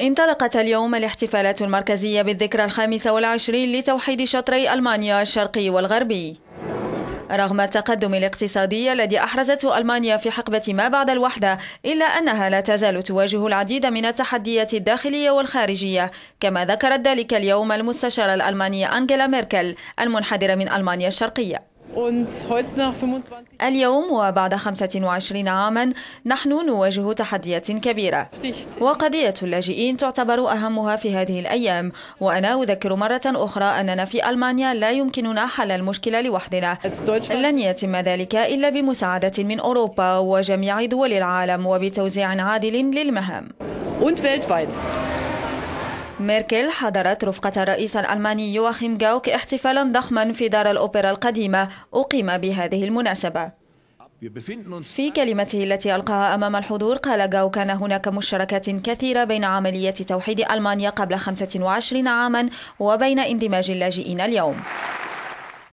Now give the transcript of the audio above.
انطلقت اليوم الاحتفالات المركزية بالذكرى الخامسة والعشرين لتوحيد شطري ألمانيا الشرقي والغربي رغم التقدم الاقتصادي الذي أحرزته ألمانيا في حقبة ما بعد الوحدة إلا أنها لا تزال تواجه العديد من التحديات الداخلية والخارجية كما ذكرت ذلك اليوم المستشارة الألمانية أنجيلا ميركل المنحدرة من ألمانيا الشرقية اليوم وبعد 25 عاما نحن نواجه تحديات كبيرة وقضية اللاجئين تعتبر أهمها في هذه الأيام وأنا أذكر مرة أخرى أننا في ألمانيا لا يمكننا حل المشكلة لوحدنا لن يتم ذلك إلا بمساعدة من أوروبا وجميع دول العالم وبتوزيع عادل للمهام ميركل حضرت رفقة الرئيس الألماني يواخيم جاوك احتفالا ضخما في دار الأوبرا القديمة أقيم بهذه المناسبة في كلمته التي ألقاها أمام الحضور قال جاو كان هناك مشتركات كثيرة بين عملية توحيد ألمانيا قبل 25 عاما وبين اندماج اللاجئين اليوم